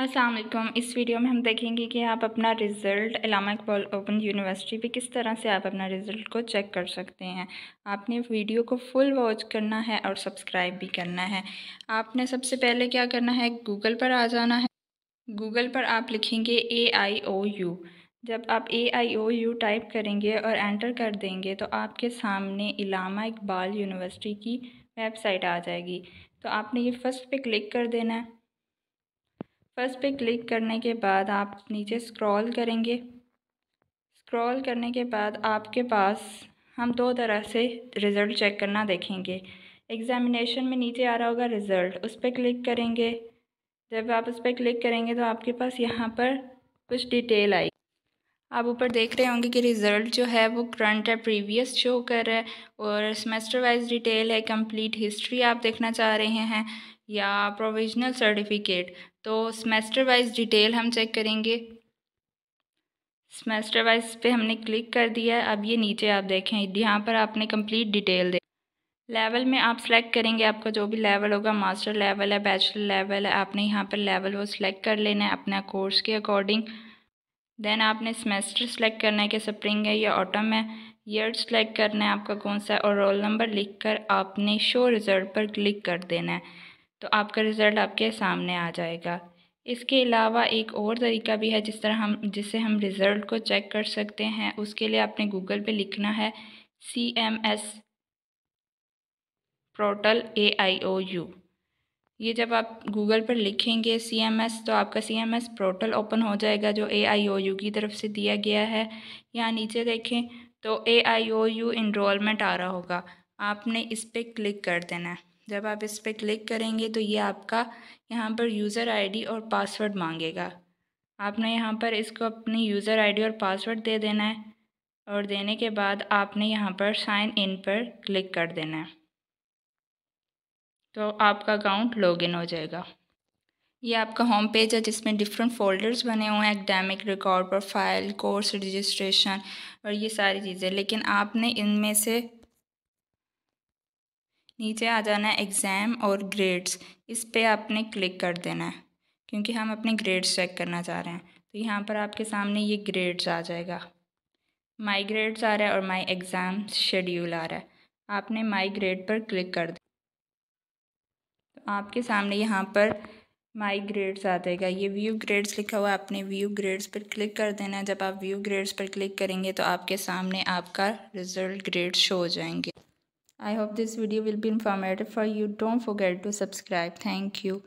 अस्सलाम वालेकुम इस वीडियो में हम देखेंगे कि आप अपना result Allama Iqbal open university पे किस तरह से आप अपना रिज़ल्ट को चेक कर सकते हैं आपने वीडियो को फुल वॉच करना है और सब्सक्राइब भी करना है आपने सबसे पहले क्या करना है गूगल पर आ जाना है गूगल पर आप लिखेंगे ए आई ओ यू जब आप ए आई ओ यू टाइप करेंगे और एंटर कर देंगे तो आपके सामने इलामा इकबाल यूनिवर्सिटी की वेबसाइट आ जाएगी तो आपने ये फर्स्ट पे क्लिक कर देना है फर्स्ट पे क्लिक करने के बाद आप नीचे स्क्रॉल करेंगे स्क्रॉल करने के बाद आपके पास हम दो तरह से रिज़ल्ट चेक करना देखेंगे एग्ज़ामिनेशन में नीचे आ रहा होगा रिज़ल्ट उस पर क्लिक करेंगे जब आप उस पर क्लिक करेंगे तो आपके पास यहाँ पर कुछ डिटेल आई आप ऊपर देख रहे होंगे कि रिज़ल्ट जो है वो करंट है प्रीवियस शो कर रहा है और सेमेस्टर वाइज डिटेल है कंप्लीट हिस्ट्री आप देखना चाह रहे हैं या प्रोविजनल सर्टिफिकेट तो सेमेस्टर वाइज डिटेल हम चेक करेंगे सेमेस्टर वाइज पे हमने क्लिक कर दिया है अब ये नीचे आप देखें यहाँ पर आपने कंप्लीट डिटेल दे लेवल में आप सेलेक्ट करेंगे आपका जो भी लेवल होगा मास्टर लेवल है बैचलर लेवल है आपने यहाँ पर लेवल वो सिलेक्ट कर लेना है अपना कोर्स के अकॉर्डिंग देन आपने सेमेस्टर सेलेक्ट करना है कि स्प्रिंग है या ऑटम है ईयर सेलेक्ट करना है आपका कौन सा और रोल नंबर लिखकर आपने शो रिजल्ट पर क्लिक कर देना है तो आपका रिज़ल्ट आपके सामने आ जाएगा इसके अलावा एक और तरीका भी है जिस तरह हम जिससे हम रिज़ल्ट को चेक कर सकते हैं उसके लिए आपने गूगल पे लिखना है C M S portal A I O U ये जब आप गूगल पर लिखेंगे सी एम एस तो आपका C M S portal open हो जाएगा जो ए आई ओ यू की तरफ से दिया गया है यहाँ नीचे देखें तो ए आई ओ यू इनरोलमेंट आ रहा होगा आपने इस पर क्लिक कर देना है जब आप इस पर क्लिक करेंगे तो ये आपका यहाँ पर यूज़र आईडी और पासवर्ड मांगेगा आपने यहाँ पर इसको अपनी यूज़र आईडी और पासवर्ड दे देना है और देने के बाद आपने यहाँ पर साइन इन पर क्लिक कर देना है तो आपका अकाउंट लॉगिन हो जाएगा ये आपका होम पेज है जिसमें डिफरेंट फोल्डर्स बने हुए हैं academic record profile course registration और ये सारी चीज़ें लेकिन आपने इनमें से नीचे आ जाना है एग्ज़ाम और ग्रेड्स इस पर आपने क्लिक कर देना है क्योंकि हम अपने ग्रेड्स चेक करना चाह रहे हैं तो यहाँ पर आपके सामने ये ग्रेड्स आ जाएगा माई ग्रेड्स आ रहा है और माई एग्ज़ाम शेड्यूल आ रहा है आपने माई ग्रेड पर क्लिक कर दिया तो आपके सामने यहाँ पर माई ग्रेड्स आ जाएगा ये व्यू ग्रेड्स लिखा हुआ है आपने व्यू ग्रेड्स पर क्लिक कर देना है जब आप व्यू ग्रेड्स पर क्लिक करेंगे तो आपके सामने आपका रिज़ल्ट ग्रेड शो हो जाएंगे I hope this video will be informative for you. Don't forget to subscribe. Thank you.